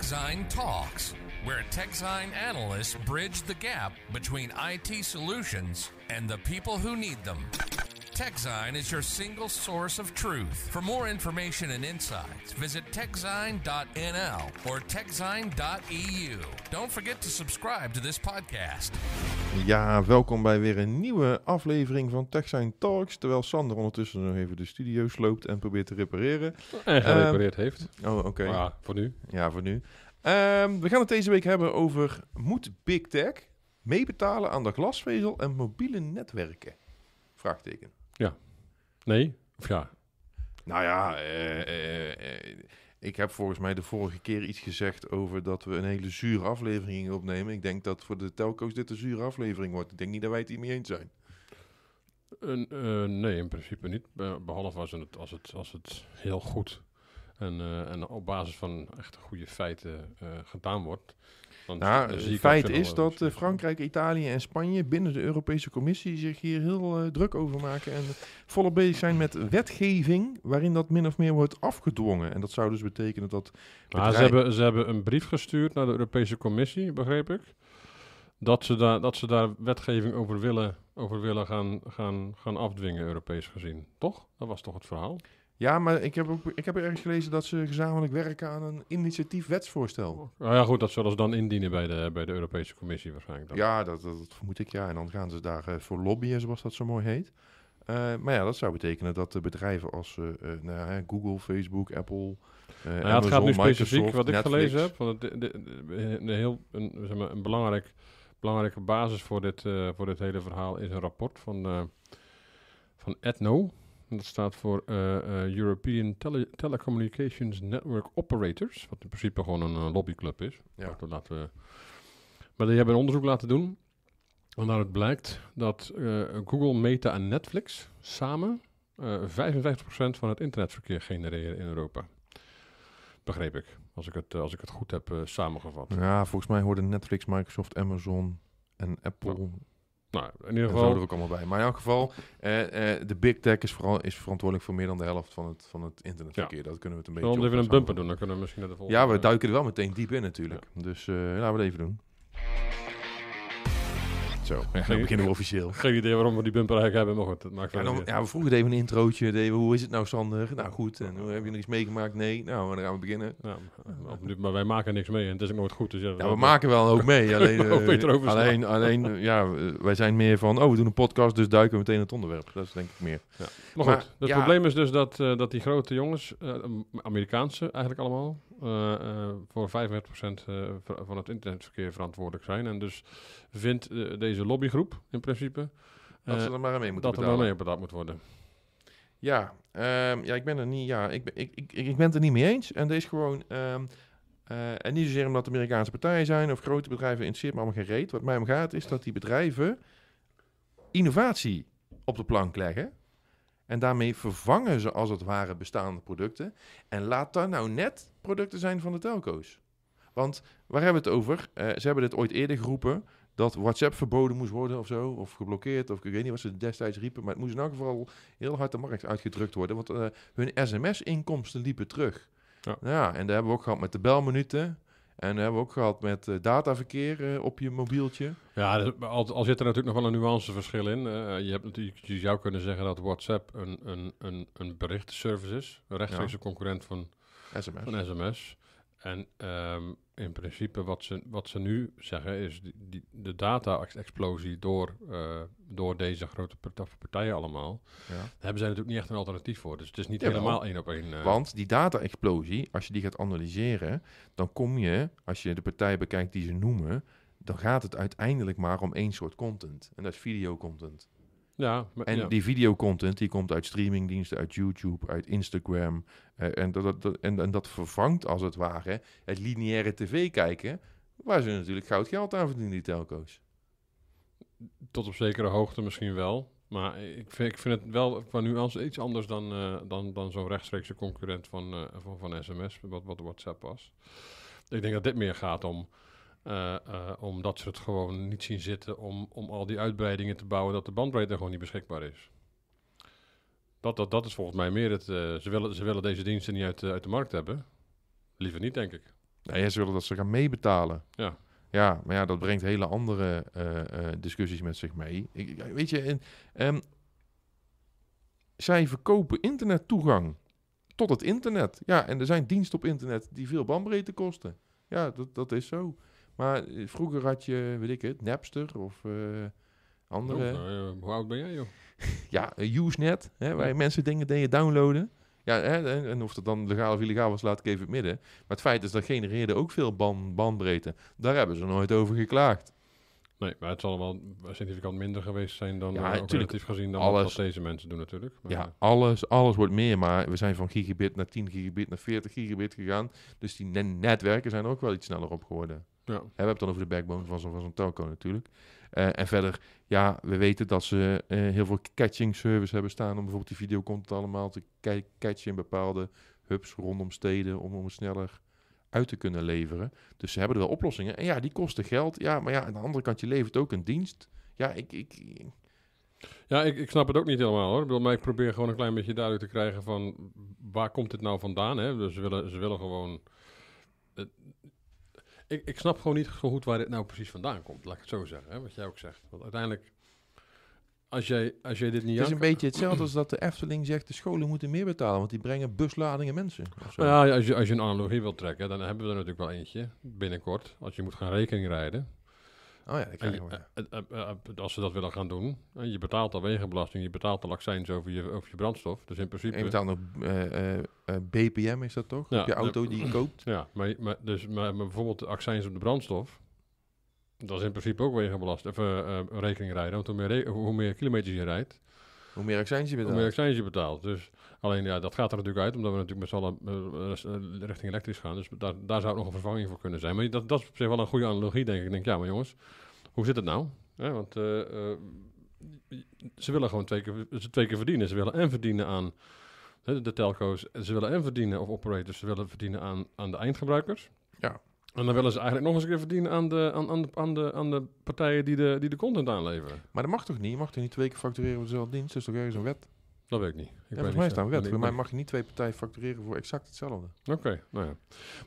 TechZine Talks, where TechZine analysts bridge the gap between IT solutions and the people who need them. TechZine is your single source of truth. For more information and insights, visit techzine.nl or techzine.eu. Don't forget to subscribe to this podcast. Ja, welkom bij weer een nieuwe aflevering van TechZine Talks. Terwijl Sander ondertussen nog even de studio sloopt en probeert te repareren. En ehm, gerepareerd heeft. Oh, oké. Ja, voor nu. Ja, voor nu. Ehm, we gaan het deze week hebben over... Moet Big Tech meebetalen aan de glasvezel en mobiele netwerken? Vraagteken. Ja. Nee? Of ja? Nou ja, eh, eh, eh, ik heb volgens mij de vorige keer iets gezegd over dat we een hele zure aflevering opnemen. Ik denk dat voor de telco's dit een zure aflevering wordt. Ik denk niet dat wij het hiermee eens zijn. Eh, nee, in principe niet. Behalve als het, als het, als het heel goed en, eh, en op basis van echt goede feiten gedaan wordt nou, eh, het feit is eh, dat eh, Frankrijk, Italië en Spanje binnen de Europese Commissie zich hier heel druk over maken. En volop bezig zijn met wetgeving waarin dat min of meer wordt afgedwongen. En dat zou dus betekenen dat. Bedrijf... ze, hebben, ze hebben een brief gestuurd naar de Europese Commissie, begreep ik. Dat ze, daar, dat ze daar wetgeving over willen, over willen gaan, gaan, gaan afdwingen, Europees gezien. Toch? Dat was toch het verhaal? Ja, maar ik heb, ook, ik heb ergens gelezen dat ze gezamenlijk werken aan een initiatief wetsvoorstel. Oh, nou ja, goed, dat zullen ze dan indienen bij de, bij de Europese Commissie waarschijnlijk. Dan. Ja, dat, dat, vermoed ik, ja. En dan gaan ze daar eh, voor lobbyen, zoals dat zo mooi heet. Eh, maar ja, dat zou betekenen dat de bedrijven als eh, nou, Google, Facebook, Apple, nou ja, Het gaat nu specifiek, wat ik gelezen heb, want de, de, de, heel, een, zeg maar, een belangrijk, belangrijke basis voor dit, voor dit hele verhaal is een rapport van, van Etno dat staat voor eh, eh, European Telecommunications Network Operators. Wat in principe gewoon een eh, lobbyclub is. Ja. Dat laten we... Maar die hebben een onderzoek laten doen. En daaruit blijkt dat Google, Meta en Netflix samen 55% van het internetverkeer genereren in Europa. Begreep ik. Als ik het, als ik het goed heb samengevat. Ja, volgens mij hoorden Netflix, Microsoft, Amazon en Apple. Nou, in ieder geval. we ook allemaal bij. Maar in elk geval, eh, eh, de big tech is, vooral, is verantwoordelijk voor meer dan de helft van het, van het internetverkeer. Ja. Dat kunnen we het een beetje. Zullen even een bumper doen? Dan kunnen we misschien naar de volgende. Ja, we duiken er wel meteen diep in natuurlijk. Dus eh, laten we het even doen zo. beginnen officieel. Geen idee waarom we die bumper eigenlijk hebben, maar goed, dat maakt ja, ja, we vroegen even een introotje. hoe is het nou, Sander? Nou goed, en hoe, heb je er iets meegemaakt? Nee, nou, dan gaan we beginnen. Ja, maar wij maken niks mee en het is ook nooit goed. Dus ja, we maken wel ook mee. Eh, alleen, alleen, alleen, eh, ja, eh, wij zijn meer van, oh, we doen een podcast, dus duiken meteen het onderwerp. Dat is denk ik meer. Maar goed, het probleem is dus dat, dat die grote jongens, Amerikaanse eigenlijk allemaal, eh, eh, voor 35% eh, van het internetverkeer verantwoordelijk zijn. En dus vindt deze lobbygroep in principe dat ze er maar mee moeten dat er maar mee betaald moet worden. Ja, ehm, ja, ik ben er niet, ja ik, ben, ik, ik, ik ben het er niet mee eens. En deze gewoon. Ehm, en niet zozeer omdat Amerikaanse partijen zijn of grote bedrijven in me allemaal geen reet. Wat mij om gaat is dat die bedrijven innovatie op de plank leggen. En daarmee vervangen ze als het ware bestaande producten. En laat daar nou net producten zijn van de telco's. Want waar hebben we het over? Eh, ze hebben dit ooit eerder geroepen dat WhatsApp verboden moest worden of zo, of geblokkeerd, of ik weet niet wat ze destijds riepen, maar het moest in elk geval heel hard de markt uitgedrukt worden, want eh, hun sms-inkomsten liepen terug. Ja. ja, en daar hebben we ook gehad met de belminuten. En dat hebben we ook gehad met eh, dataverkeer eh, op je mobieltje. Ja, dus, al, zit er natuurlijk nog wel een nuanceverschil in. Eh. je, hebt natuurlijk, je zou kunnen zeggen dat WhatsApp een, een, een, een berichtenservice is. Een rechtstreekse concurrent van SMS. Van SMS. En ehm, in principe wat ze, wat ze nu zeggen is die, de data-explosie door, eh, door deze grote partijen allemaal. Ja. Daar hebben zij natuurlijk niet echt een alternatief voor. Dus het is niet helemaal één op één. Eh. Want die data-explosie, als je die gaat analyseren, dan kom je, als je de partijen bekijkt die ze noemen, dan gaat het uiteindelijk maar om één soort content. En dat is videocontent. Ja, en die videocontent die komt uit streamingdiensten, uit YouTube, uit Instagram. Eh, en, dat, dat, en, dat vervangt als het ware het lineaire tv kijken, waar ze natuurlijk goud geld aan verdienen, die telco's. Tot op zekere hoogte misschien wel. Maar ik vind, ik vind het wel nu nuance iets anders dan, eh, dan, dan zo'n rechtstreekse concurrent van, eh, van, van, SMS, wat, wat WhatsApp was. Ik denk dat dit meer gaat om uh, uh, omdat ze het gewoon niet zien zitten om, om al die uitbreidingen te bouwen, dat de bandbreedte gewoon niet beschikbaar is. Dat, dat, dat is volgens mij meer het. Eh, ze, willen, ze willen deze diensten niet uit, uit de markt hebben. Liever niet, denk ik. Nee, ze willen dat ze gaan meebetalen. Ja. Ja, maar ja, dat brengt hele andere discussies met zich mee. Ik, weet je, en, um, zij verkopen internettoegang tot het internet. Ja, en er zijn diensten op internet die veel bandbreedte kosten. Ja, dat, dat is zo. Maar eh, vroeger had je, weet ik het, Napster of eh, andere... Oh, eh, hoe oud ben jij, joh? ja, Usenet, hè, waar je mensen dingen deden downloaden. Ja, hè, en of dat dan legaal of illegaal was, laat ik even het midden. Maar het feit is, dat genereerde ook veel bandbreedte. Daar hebben ze nooit over geklaagd. Nee, maar het zal allemaal significant minder geweest zijn dan ja, eh, relatief gezien dan alles, wat deze mensen doen natuurlijk. ja, eh. alles, alles wordt meer, maar we zijn van gigabit naar 10 gigabit naar 40 gigabit gegaan. Dus die netwerken zijn ook wel iets sneller op geworden. Ja. we hebben het dan over de backbone van zo'n telco natuurlijk. Eh, en verder, ja, we weten dat ze heel veel catching service hebben staan om bijvoorbeeld die videocontent allemaal te catchen in bepaalde hubs rondom steden om, om sneller uit te kunnen leveren. Dus ze hebben er wel oplossingen. En ja, die kosten geld. Ja, maar ja, aan de andere kant, je levert ook een dienst. Ja, ik... ik ja, ik, ik snap het ook niet helemaal hoor. Ik, bedoel, maar ik probeer gewoon een klein beetje duidelijk te krijgen van waar komt dit nou vandaan? Hè? Dus ze, willen, ze willen gewoon. Eh, ik, ik snap gewoon niet zo goed waar dit nou precies vandaan komt, laat ik het zo zeggen. Hè? Wat jij ook zegt. Want uiteindelijk als jij, als jij dit niet... Het is een beetje hetzelfde als dat de Efteling zegt... de scholen moeten meer betalen, want die brengen busladingen mensen. Nou ja, als je, als je een analogie wilt trekken, dan hebben we er natuurlijk wel eentje binnenkort. Als je moet gaan rekening rijden. Oh ja, dat je, we, eh, eh, eh, Als ze dat willen gaan doen, je betaalt al wegenbelasting, je betaalt al accijns over je, over je brandstof. Dus in principe... En je betaalt nog BPM, is dat toch? je auto die je koopt. Ja, maar, maar, dus, maar, maar bijvoorbeeld de accijns op de brandstof dat is in principe ook wegenbelast. Even eh, eh, rekening rijden. Want hoe meer, hoe meer kilometers je rijdt, hoe meer accijns je betaalt. Hoe meer accijns je betaalt. Dus alleen ja, dat gaat er natuurlijk uit, omdat we natuurlijk met z'n allen eh, richting elektrisch gaan. Dus daar, daar zou nog een vervanging voor kunnen zijn. Maar dat, dat is op zich wel een goede analogie, denk ik. Ik denk, ja, maar jongens, hoe zit het nou? want ze willen gewoon twee keer, ze twee keer verdienen. Ze willen en verdienen aan de telco's. Ze willen en verdienen, of operators, ze willen verdienen aan, aan de eindgebruikers. Ja. En dan willen ze eigenlijk nog eens een keer verdienen aan de, aan, aan, de, aan de partijen die de, die de content aanleveren. Maar dat mag toch niet? Je mag toch niet twee keer factureren voor dezelfde dienst? Dat is toch ergens een wet? Dat weet ik niet. Ik ja, mij is een wet. Voor mij mag je niet twee partijen factureren voor exact hetzelfde. Oké, nou ja.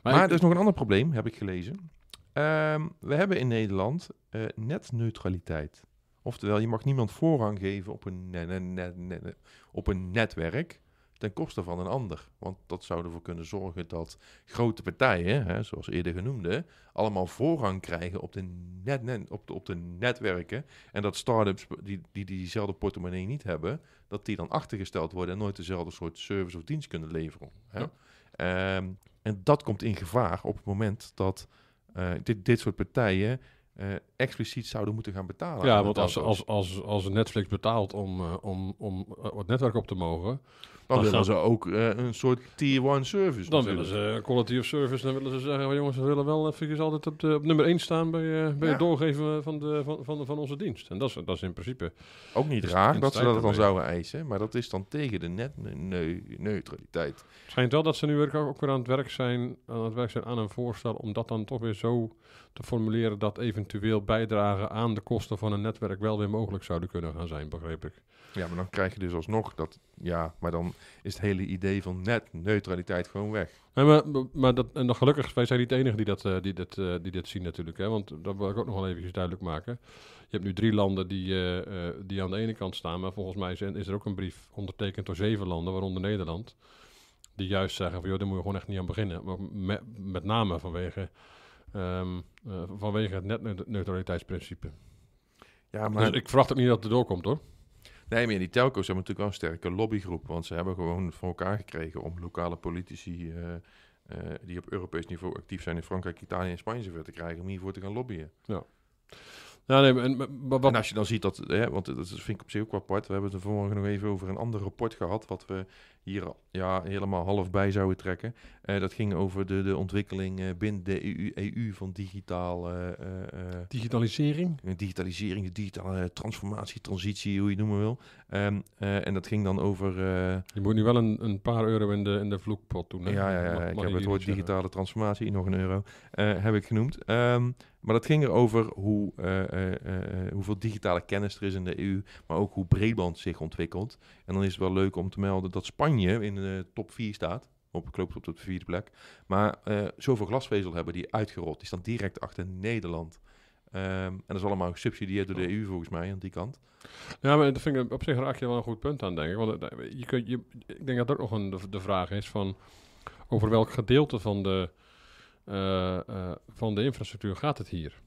Maar, er is nog een ander probleem, heb ik gelezen. Ehm, we hebben in Nederland eh, netneutraliteit. Oftewel, je mag niemand voorrang geven op een, net, op een netwerk ten koste van een ander. Want dat zou ervoor kunnen zorgen dat grote partijen, hè, zoals eerder genoemde, allemaal voorrang krijgen op de, net, op de, op de netwerken. En dat start-ups die, die, diezelfde portemonnee niet hebben, dat die dan achtergesteld worden en nooit dezelfde soort service of dienst kunnen leveren. Hè. Ehm, en dat komt in gevaar op het moment dat eh, dit, dit soort partijen eh, expliciet zouden moeten gaan betalen. Ja, want als, als, als, als Netflix betaalt om, eh, om, om het eh, netwerk op te mogen... Dan, willen ze ook eh, een soort tier 1 service. Dan willen ze quality of service. Dan willen ze zeggen, jongens, we willen wel even altijd op, de, op nummer 1 staan bij, bij het doorgeven van, de, van, van, van, onze dienst. En dat is, dat is in principe... Ook niet dus raar dat ze dat dan zouden eisen. Maar dat is dan tegen de netneutraliteit. Het schijnt wel dat ze nu ook, ook weer aan het werk zijn aan, het werk zijn aan een voorstel om dat dan toch weer zo te formuleren dat eventueel bijdragen aan de kosten van een netwerk wel weer mogelijk zouden kunnen gaan zijn, begreep ik. Ja, maar dan krijg je dus alsnog dat, ja, maar dan is het hele idee van net neutraliteit gewoon weg. En maar, maar dat, en dan gelukkig, wij zijn niet de enigen die, dat, eh, die, dat, eh, die dit zien natuurlijk, hè, want dat wil ik ook nog wel even duidelijk maken. Je hebt nu drie landen die, eh, die aan de ene kant staan, maar volgens mij is, er ook een brief ondertekend door zeven landen, waaronder Nederland, die juist zeggen van, joh, daar moet je gewoon echt niet aan beginnen. Maar met name vanwege Ehm, eh, vanwege het netneutraliteitsprincipe. Ja, dus maar... Dus ik verwacht ook niet dat het doorkomt hoor. Nee, maar die telco's hebben natuurlijk wel een sterke lobbygroep. Want ze hebben gewoon voor elkaar gekregen om lokale politici eh, eh, die op Europees niveau actief zijn in Frankrijk, Italië en Spanje zover te krijgen om hiervoor te gaan lobbyen. Ja. Ja, nee, en, maar en als je dan ziet dat, hè, want dat vind ik op zich ook apart. We hebben het er vanmorgen nog even over een ander rapport gehad, wat we hier ja, helemaal half bij zouden trekken. Eh, dat ging over de, de ontwikkeling eh, binnen de EU, EU van digitaal... Eh, digitalisering? Digitalisering, de digitale transformatie, transitie, hoe je het noemen wil. Ehm, en dat ging dan over... je moet nu wel een, een paar euro in de, in de vloekpot doen. Hè? Ja, ja, ja, ik heb het woord digitale transformatie, nog een euro, heb ik genoemd. Um, maar dat ging er over hoe, eh, eh, eh, hoeveel digitale kennis er is in de EU, maar ook hoe breedband zich ontwikkelt. En dan is het wel leuk om te melden dat Spanje in de top 4 staat. Op, ik op de vierde plek. Maar zoveel glasvezel hebben die uitgerold. Die staan direct achter Nederland. Ehm, en dat is allemaal gesubsidieerd door de oh. EU volgens mij aan die kant. Ja, maar dat vind ik, op zich raak je wel een goed punt aan, denk ik. Want je kunt, je, ik denk dat er ook nog een, de vraag is van over welk gedeelte van de eh, eh, van de infrastructuur gaat het hier.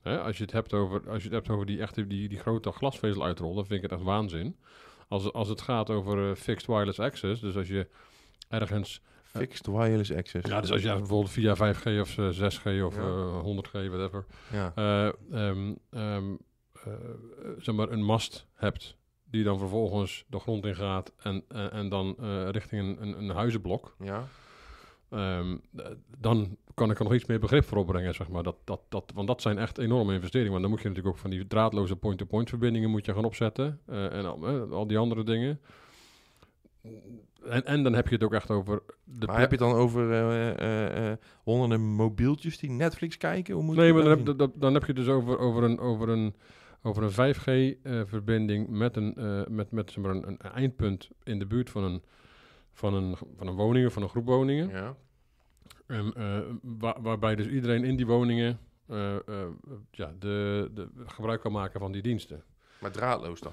Hè? Als, je het hebt over, als je het hebt over die, die, die grote glasvezel uitrollen, dan vind ik het echt waanzin. Als, als het gaat over eh, fixed wireless access, dus als je ergens... Fixed wireless access. Ja, dus als je bijvoorbeeld via 5G of 6G of 100G, whatever, ja. Ehm, ehm, zeg maar een mast hebt die dan vervolgens de grond in gaat en, en, dan richting een, een, een huizenblok. Ja Ehm, eh, dan kan ik er nog iets meer begrip voor opbrengen, zeg maar. Dat, dat, dat, want dat zijn echt enorme investeringen. Want dan moet je natuurlijk ook van die draadloze point-to-point verbindingen moet je gaan opzetten. Eh, en eh, al, die andere dingen. En, en dan heb je het ook echt over... De maar heb je het dan over uh, honderden mobieltjes die Netflix kijken? Hoe nee, maar dan heb, dan heb, je het dus over, over een... Over een over een 5G-verbinding met, een, met, met zeg maar, een, eindpunt in de buurt van een, van een, van een woning van een groep woningen. Ja. Eh, waarbij dus iedereen in die woningen eh, eh, ja, de, de, gebruik kan maken van die diensten. Maar draadloos dan?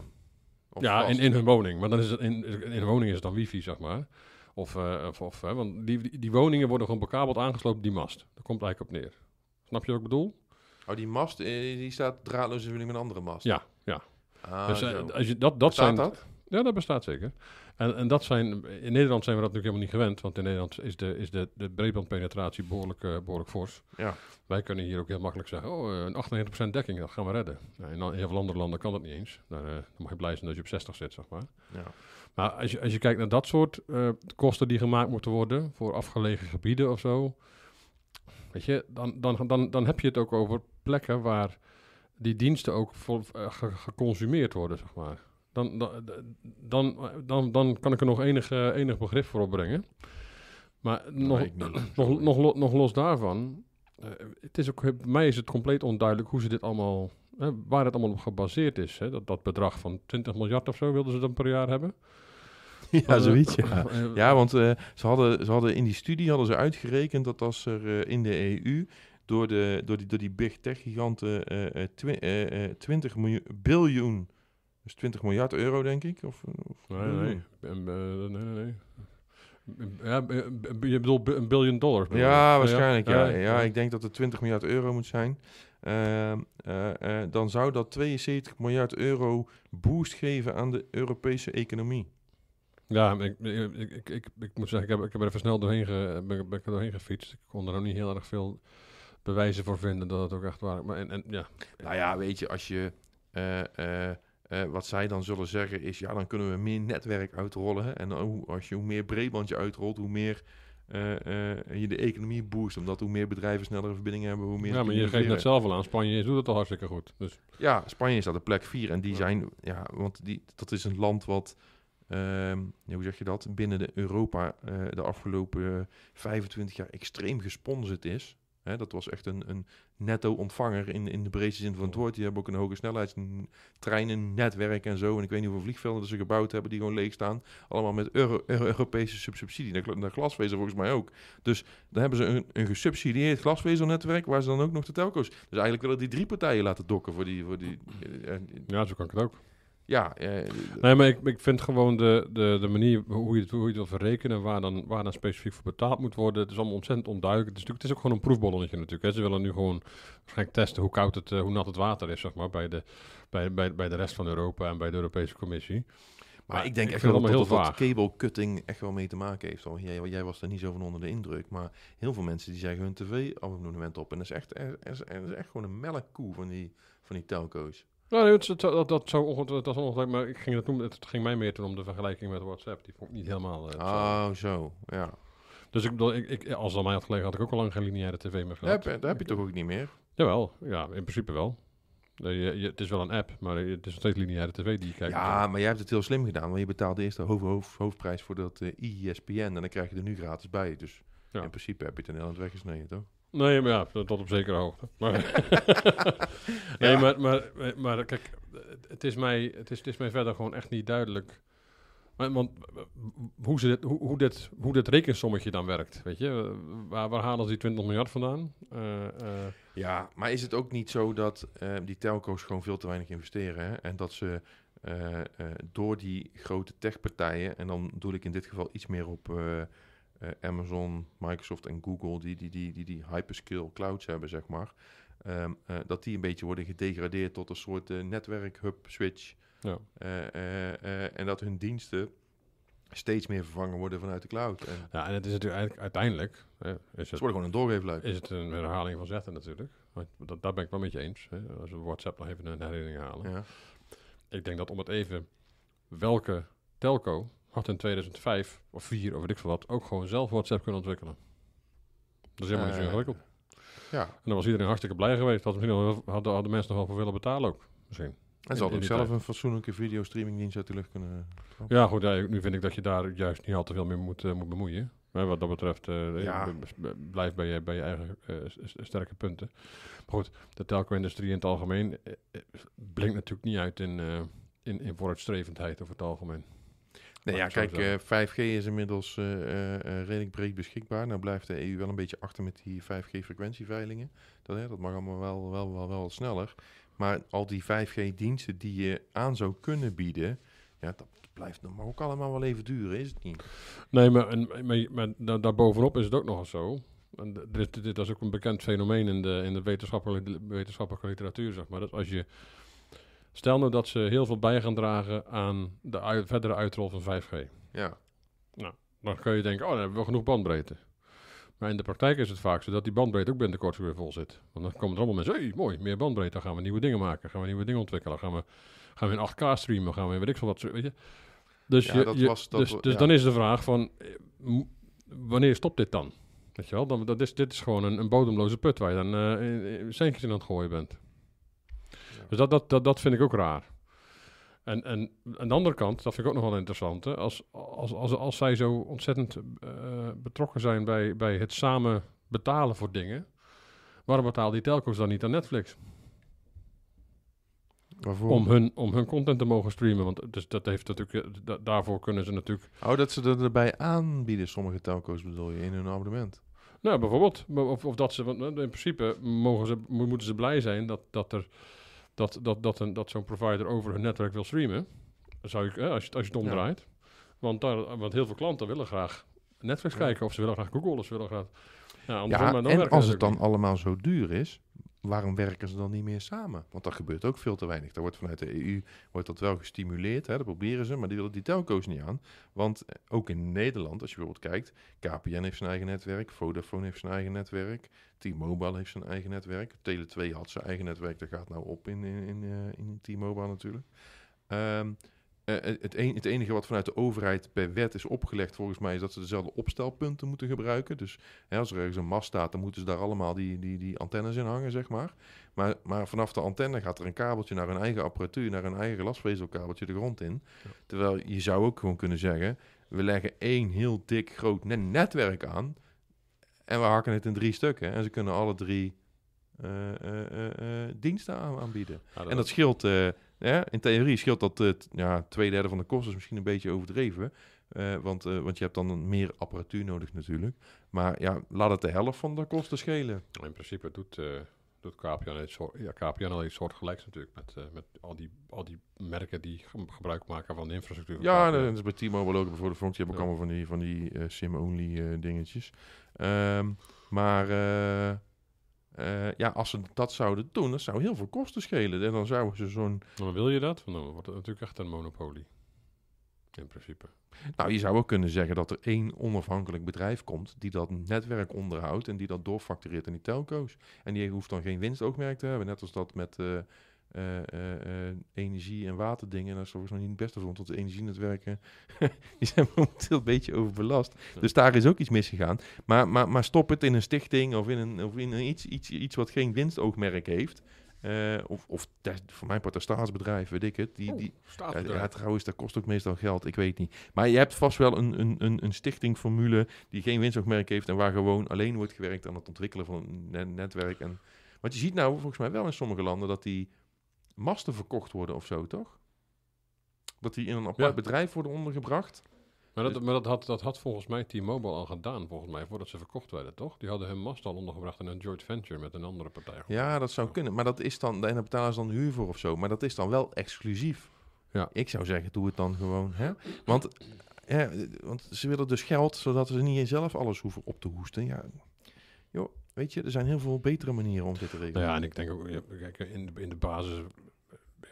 ja, in, in hun woning. Maar dan is het in, in hun woning is het dan wifi, zeg maar. Of, of, of hè, want die, die woningen worden gewoon bekabeld aangesloten die mast. Daar komt eigenlijk op neer. Snap je wat ik bedoel? Oh, die mast, die staat draadloos in een andere mast? Ja, ja. Ah, dus, als je, dat, dat zijn, dat? Ja, dat bestaat zeker. En, en dat zijn, in Nederland zijn we dat natuurlijk helemaal niet gewend, want in Nederland is de, is de, de breedbandpenetratie behoorlijk, eh, behoorlijk fors. Ja. Wij kunnen hier ook heel makkelijk zeggen, oh, eh, een 98% dekking, dat gaan we redden. Nou, in heel veel andere landen kan dat niet eens. Eh, dan mag je blij zijn dat je op 60 zit, zeg maar. Ja. Maar als je, als je kijkt naar dat soort kosten die gemaakt moeten worden voor afgelegen gebieden of zo, weet je, dan, dan, dan, dan heb je het ook over plekken waar die diensten ook vol, geconsumeerd worden, zeg maar dan, dan, dan, dan, kan ik er nog enig, eh, enig begrip voor opbrengen. Maar nog, nog, nog, nog los daarvan, eh, het is ook, bij mij is het compleet onduidelijk hoe ze dit allemaal, waar het allemaal op gebaseerd is. Dat, dat bedrag van 20 miljard of zo wilden ze dan per jaar hebben. Ja, eh, zoiets. Ja, ja want ze, hadden, ze hadden in die studie hadden ze uitgerekend dat als er in de EU door, de, door, die, door die big tech giganten 20 miljoen, biljoen is dus 20 miljard euro, denk ik? Of, of nee, nee, eh, nee. Ja, je bedoelt een biljoen dollar. Ja, waarschijnlijk. Ja. Ja, ik denk dat het 20 miljard euro moet zijn. Ehm, eh, eh, dan zou dat 72 miljard euro boost geven aan de Europese economie. Ja, ik, ik, ik, ik, moet zeggen, ik heb, ik heb er even snel doorheen, ge, ben, ben doorheen gefietst. Ik kon er nog niet heel erg veel bewijzen voor vinden dat het ook echt waar is. Maar en, en, ja. Nou ja, weet je, als je eh, wat zij dan zullen zeggen is, ja, dan kunnen we meer netwerk uitrollen. En hoe, als je, hoe meer breedband je uitrolt, hoe meer eh, eh, je de economie boost. Omdat hoe meer bedrijven snellere verbindingen hebben, hoe meer... Ja, maar je geeft net zelf al aan. Spanje doet dat al hartstikke goed. Dus. Ja, Spanje is aan de plek 4. En die zijn... Ja, want die, dat is een land wat... Ehm, hoe zeg je dat? Binnen de Europa de afgelopen 25 jaar extreem gesponsord is. Hè, dat was echt een, een netto-ontvanger in, in de breedste zin van het woord. Die hebben ook een hoge snelheidstreinen, netwerk en zo. En ik weet niet hoeveel vliegvelden ze gebouwd hebben die gewoon leeg staan. Allemaal met Europese subsidie. Dat glasvezel volgens mij ook. Dus dan hebben ze een, een gesubsidieerd glasvezelnetwerk waar ze dan ook nog de telco's. Dus eigenlijk willen die drie partijen laten dokken voor die. Voor die ja, eh, zo kan ik het ook ja. maar ik, ik vind gewoon de, de, de manier hoe je, het, hoe je het wil verrekenen, waar dan, waar dan specifiek voor betaald moet worden, het is allemaal ontzettend onduidelijk. Het is, natuurlijk, het is ook gewoon een proefballonnetje natuurlijk. Hè. Ze willen nu gewoon waarschijnlijk testen hoe koud het, eh, hoe nat het water is, zeg maar, bij de, bij, bij, bij de rest van Europa en bij de Europese Commissie. Maar, ik denk echt wel dat, heel dat, cable cutting echt wel mee te maken heeft. jij, jij was er niet zo van onder de indruk, maar heel veel mensen die zeggen hun tv-abonnement op. En dat is echt, er, er, er is echt gewoon een melkkoe van die, van die telco's. Nou, het, dat, dat, zou ongetwijfeld, maar ik ging dat noemen, het ging mij meer toen om de vergelijking met WhatsApp. Die vond ik niet helemaal... Uh, oh, zo, ja. Dus ik, ik, als het aan mij had gelegen, had ik ook al lang geen lineaire tv meer gehad. dat heb je toch ook niet meer? Jawel, ja, in principe wel. je, het is wel een app, maar het is nog steeds lineaire tv die je kijkt. Ja, maar jij hebt het heel slim gedaan, want je betaalde eerst de hoofd, hoofdprijs voor dat eh, ISPN ESPN en dan krijg je er nu gratis bij. Dus in principe heb je het een heel weggesneden, toch? Nee, maar ja, tot op zekere hoogte. Maar, nee, maar, maar, maar, kijk, het is, mij, het, is, het is mij verder gewoon echt niet duidelijk. want hoe, ze dit, hoe, hoe, dit, hoe dit rekensommetje dan werkt, weet je? Waar, waar halen ze die 20 miljard vandaan? Eh, eh. Ja, maar is het ook niet zo dat eh, die telco's gewoon veel te weinig investeren? Hè? En dat ze door die grote techpartijen, en dan doe ik in dit geval iets meer op eh, Amazon, Microsoft en Google, die die, die, die, die hyperscale clouds hebben, zeg maar, ehm, eh, dat die een beetje worden gedegradeerd tot een soort eh, hub switch. Ja. en dat hun diensten steeds meer vervangen worden vanuit de cloud. En ja, en het is natuurlijk uiteindelijk... is het, het wordt gewoon een doorgeefluik. Is het een herhaling van zetten natuurlijk. Maar dat, daar ben ik wel met je eens. Hè. Als we WhatsApp nog even een herinnering halen. Ja. Ik denk dat om het even welke telco had in 2005 of 4 of weet ik veel wat ook gewoon zelf WhatsApp kunnen ontwikkelen. Dat is helemaal niet zo eh, ingewikkeld. Ja. En dan was iedereen hartstikke blij geweest. Had misschien hadden, hadden mensen nog wel voor willen betalen ook. Misschien. En ze hadden ook zelf een fatsoenlijke video dienst uit de lucht kunnen. Ja, goed. nu vind ik dat je daar juist niet al te veel mee moet, eh, moet bemoeien. Maar wat dat betreft, eh, blijf bij je, bij je eigen sterke punten. Maar goed, de telco-industrie in het algemeen blinkt natuurlijk niet uit in, in, in vooruitstrevendheid over het algemeen. Nee, nou ja, kijk, 5G eh, is inmiddels eh, eh, redelijk breed beschikbaar. Nou blijft de EU wel een beetje achter met die 5G-frequentieveilingen. Dat, dat mag allemaal wel, wel, wel, wel sneller. Maar al die 5G-diensten die je aan zou kunnen bieden, ja, dat blijft nog maar ook allemaal wel even duren, is het niet? Nee, maar, en, maar, maar daarbovenop is het ook nogal zo. En dit, dit, is ook een bekend fenomeen in de, in de wetenschappelijke, wetenschappelijke literatuur, zeg maar. Dat als je Stel nou dat ze heel veel bij gaan dragen aan de verdere uitrol van 5G. Ja. Nou, dan kun je denken, oh, dan hebben we genoeg bandbreedte. Maar in de praktijk is het vaak zo dat die bandbreedte ook binnenkort weer vol zit. Want dan komen er allemaal mensen, hey, mooi, meer bandbreedte, dan gaan we nieuwe dingen maken, gaan we nieuwe dingen ontwikkelen, gaan we, gaan we in 8K streamen, gaan we in weet ik veel wat, weet je. Dus, je, dus, dus dan is de vraag van, eh, wanneer stopt dit dan? Weet je wel, dan, dat is, dit is gewoon een, een bodemloze put waar je dan uh, centjes in aan het gooien bent. Dus dat, dat, dat, dat vind ik ook raar. En, en aan de andere kant, dat vind ik ook nog wel interessant, hè, als, als, als, als zij zo ontzettend eh, betrokken zijn bij, bij het samen betalen voor dingen, waarom betalen die telco's dan niet aan Netflix? Om hun, om hun content te mogen streamen. Want dus dat heeft natuurlijk, eh, daarvoor kunnen ze natuurlijk. Oh, dat ze erbij aanbieden, sommige telco's bedoel je, in hun abonnement. Nou, bijvoorbeeld. Of, of dat ze, want in principe mogen ze, moeten ze blij zijn dat, dat er dat, dat, dat, een, dat zo'n provider over hun netwerk wil streamen. Zou ik, als, je, als je het omdraait. Want, daar, want heel veel klanten willen graag Netflix kijken. Of ze willen graag Google. Of ze willen graag... ja, en als het dan allemaal zo duur is, waarom werken ze dan niet meer samen? Want dat gebeurt ook veel te weinig. Daar wordt vanuit de EU wordt dat wel gestimuleerd, hè? dat proberen ze, maar die willen die telco's niet aan. Want eh, ook in Nederland, als je bijvoorbeeld kijkt, KPN heeft zijn eigen netwerk, Vodafone heeft zijn eigen netwerk, T-Mobile heeft zijn eigen netwerk, Tele2 had zijn eigen netwerk, dat gaat nou op in, in, in, eh, in T-Mobile natuurlijk. Um, eh, eh, het, enige wat vanuit de overheid per wet is opgelegd, volgens mij, is dat ze dezelfde opstelpunten moeten gebruiken. Dus hè, als er ergens een mast staat, dan moeten ze daar allemaal die, die, die antennes in hangen, zeg maar. maar. Maar vanaf de antenne gaat er een kabeltje naar hun eigen apparatuur, naar hun eigen glasvezelkabeltje de grond in. Terwijl je zou ook gewoon kunnen zeggen, we leggen één heel dik groot netwerk aan en we hakken het in drie stukken. En ze kunnen alle drie eh, diensten aanbieden. Nou, en dat scheelt ja, in theorie scheelt dat de ja, twee derde van de kosten, is misschien een beetje overdreven. Eh, want, eh, want je hebt dan meer apparatuur nodig natuurlijk. Maar ja, laat het de helft van de kosten schelen. In principe doet, eh, doet KPN, soort, ja, KPN al natuurlijk. Met, met al, die, al die merken die gebruik maken van de infrastructuur. Ja, en dat is bij T-Mobile ook bijvoorbeeld. Je hebben ook allemaal van die, van die sim-only dingetjes. Ehm, maar eh, ja, als ze dat zouden doen, dat zou heel veel kosten schelen. En dan zouden ze zo'n... Maar wil je dat? Want dan wordt het natuurlijk echt een monopolie. In principe. Nou, je zou ook kunnen zeggen dat er één onafhankelijk bedrijf komt die dat netwerk onderhoudt en die dat doorfactureert aan die telco's. En die hoeft dan geen winst winstoogmerk te hebben, net als dat met... Eh, eh, eh, eh, energie- en waterdingen. Dat is volgens mij niet het beste voor want de energienetwerken die zijn momenteel een beetje overbelast. Dus daar is ook iets misgegaan. Maar, maar, maar stop het in een stichting of in, een, of in iets, iets, iets wat geen winstoogmerk heeft. of, of voor mijn part een staatsbedrijf, weet ik het. Die, die, oh, ja, trouwens, dat kost ook meestal geld, ik weet niet. Maar je hebt vast wel een, een, een, een stichtingformule die geen winstoogmerk heeft en waar gewoon alleen wordt gewerkt aan het ontwikkelen van een netwerk. En, want je ziet nou volgens mij wel in sommige landen dat die masten verkocht worden of zo, toch? Dat die in een apart bedrijf worden ondergebracht. Maar, dat, dus- maar dat, had, dat had volgens mij T-Mobile al gedaan, volgens mij, voordat ze verkocht werden, toch? Die hadden hun mast al ondergebracht in een joint venture met een andere partij. Ja, dat zou kunnen. Maar dat is dan, en daar betalen ze dan huur voor of zo. Maar dat is dan wel exclusief. Ja. Ik zou zeggen, doe het dan gewoon. Hè? Want, want ze willen dus geld, zodat ze niet zelf alles hoeven op te hoesten. Ja, joh, weet je, er zijn heel veel betere manieren om dit te regelen. Nou ja, en ik denk ook, kijk, in in de basis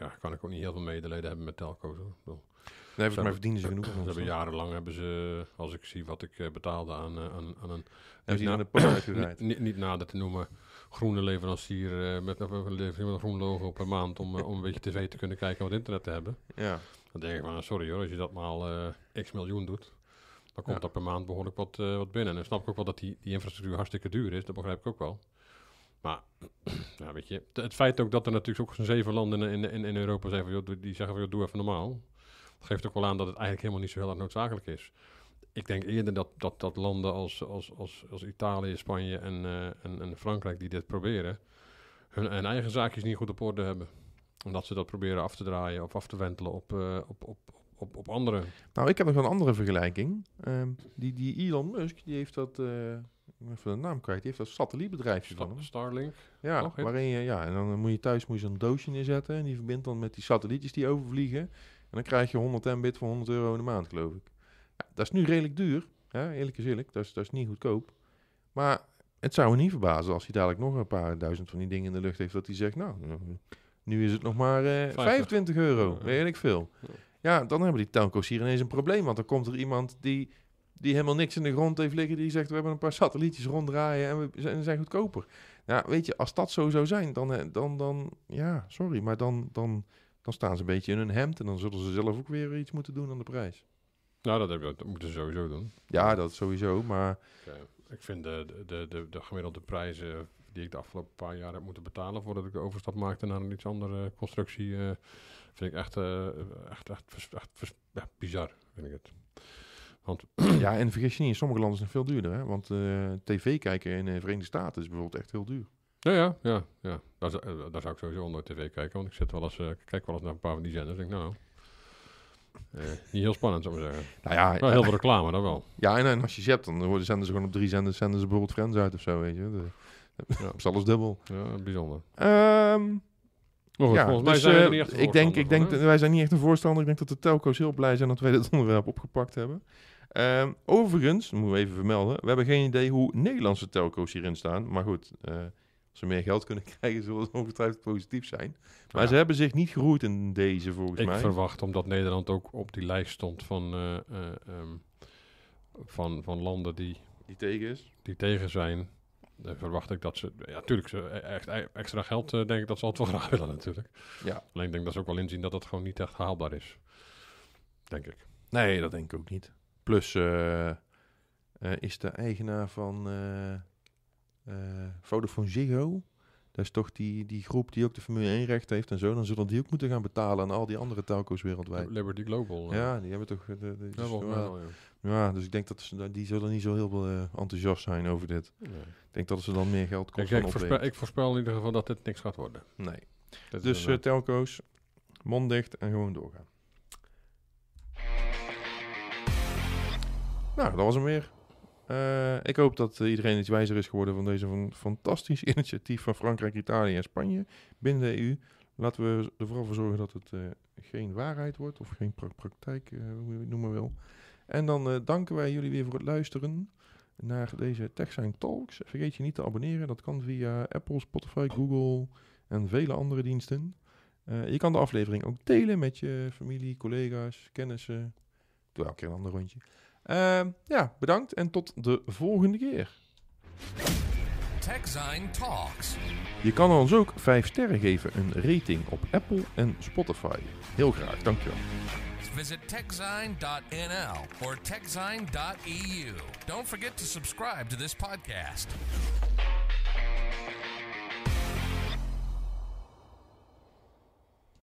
ja, kan ik ook niet heel veel medeleden hebben met telco's. Hoor. nee, volgens mij verdienen ze genoeg. Ze hebben jarenlang hebben ze, als ik zie wat ik eh, betaalde aan, eh, aan, aan een... Hebben na, de niet, niet, niet nader te noemen groene leverancier eh, met, een groen logo per maand om, om een beetje tv te kunnen kijken wat internet te hebben. Ja. Dan denk ik van, sorry hoor, als je dat maal x miljoen doet, dan komt dat per maand behoorlijk wat, wat binnen. En dan snap ik ook wel dat die, die infrastructuur hartstikke duur is, dat begrijp ik ook wel. Maar ja, weet je, het feit ook dat er natuurlijk ook zo'n zeven landen in, in, in Europa zijn van, die zeggen van, joh, doe even normaal. Dat geeft ook wel aan dat het eigenlijk helemaal niet zo heel erg noodzakelijk is. Ik denk eerder dat, dat, dat landen als, als, als, als Italië, Spanje en, eh, en, en, Frankrijk die dit proberen, hun, eigen zaakjes niet goed op orde hebben. Omdat ze dat proberen af te draaien of af te wentelen op, uh, op, op, op, op anderen. Nou, ik heb nog een andere vergelijking. Ehm, die, die Elon Musk, die heeft dat... Eh, even de naam kwijt. Die heeft dat satellietbedrijfje van hem. Starlink. Ja, waarin je, ja, en dan moet je thuis moet je zo'n doosje neerzetten. En die verbindt dan met die satellietjes die overvliegen. En dan krijg je 100 Mbit voor 100 euro in de maand, geloof ik. Ja, dat is nu redelijk duur. Ja, eerlijk is eerlijk, dat is, dat is niet goedkoop. Maar het zou me niet verbazen als hij dadelijk nog een paar duizend van die dingen in de lucht heeft. Dat hij zegt, nou, nu is het nog maar eh, 25 euro. Weet ik veel. Ja, dan hebben die telcos hier ineens een probleem. Want dan komt er iemand die die helemaal niks in de grond heeft liggen, die zegt we hebben een paar satellietjes ronddraaien en we zijn, zijn goedkoper. Nou, weet je, als dat zo zou zijn, dan, eh, dan, dan ja, sorry, maar dan, dan, dan staan ze een beetje in hun hemd en dan zullen ze zelf ook weer iets moeten doen aan de prijs. Nou, dat, hebben we, dat moeten sowieso doen. Ja, dat sowieso, maar... Ik vind de, de, de, de gemiddelde prijzen die ik de afgelopen paar jaar heb moeten betalen voordat ik de overstap maakte naar een iets andere constructie, eh, vind ik echt, eh, echt, echt, echt, echt, echt bizar, vind ik het. Want ja, en vergis je niet, in sommige landen is het veel duurder. Hè? Want eh, tv kijken in de eh, Verenigde Staten is bijvoorbeeld echt heel duur. Ja, ja, ja. ja. Daar, eh, daar zou ik sowieso onder tv kijken. Want ik zit wel eens, kijk wel eens naar een paar van die zenders. denk, nou, niet heel spannend, zou ik zeggen. Nou ja, heel veel reclame, dat wel. Ja, en, en als je hebt, dan worden zenders gewoon op drie zenders, zenden ze bijvoorbeeld Friends uit of zo, weet je. ja. Dat is alles dubbel. Ja, bijzonder. Ehm, ja, volgens mij dus, ik denk, ik denk, wij zijn niet echt een voorstander. Ik denk dat de telco's heel blij zijn dat wij dit onderwerp opgepakt hebben. Ehm, overigens, moeten we even vermelden, we hebben geen idee hoe Nederlandse telco's hierin staan. Maar goed, eh, als ze meer geld kunnen krijgen, zullen ze ongetwijfeld positief zijn. Maar ze hebben zich niet geroerd in deze, volgens Ik mij. Ik verwacht, omdat Nederland ook op die lijst stond van, eh, eh, ehm, van, van landen die... Die tegen is? Die tegen zijn. Dan verwacht ik dat ze, ja, natuurlijk, ze e-, echt e-, extra geld denk ik dat ze altijd wel graag willen natuurlijk. Ja. Alleen denk dat ze ook wel inzien dat dat gewoon niet echt haalbaar is. Denk ik. Nee, dat denk ik ook niet. Plus eh, eh, is de eigenaar van eh, Vodafone Ziggo. Dat is toch die, die groep die ook de Formule 1 recht heeft en zo. Dan zullen die ook moeten gaan betalen aan al die andere telco's wereldwijd. Liberty Global. Ja, die hebben toch... De, ja, wel, ja. ja, dus ik denk dat ze, die zullen niet zo heel veel, enthousiast zijn over dit. Ik denk dat ze dan meer geld kosten ik, ik, voorspel, ik voorspel in ieder geval dat dit niks gaat worden. Nee. dus telco's, mond dicht en gewoon doorgaan. Nou, dat was hem weer. Eh, ik hoop dat iedereen iets wijzer is geworden van deze van, fantastisch initiatief van Frankrijk, Italië en Spanje binnen de EU. Laten we er vooral voor zorgen dat het eh, geen waarheid wordt of geen praktijk, eh, hoe je het noemen wil. En dan danken wij jullie weer voor het luisteren naar deze TechSign Talks. Vergeet je niet te abonneren, dat kan via Apple, Spotify, Google en vele andere diensten. je kan de aflevering ook delen met je familie, collega's, kennissen. Doe elke keer een ander rondje. Uh, ja, bedankt en tot de volgende keer. TechZine Talks. Je kan ons ook 5 sterren geven, een rating op Apple en Spotify. Heel graag, dankjewel. Visit techzine.nl or techzine.eu. Don't forget to subscribe to this podcast.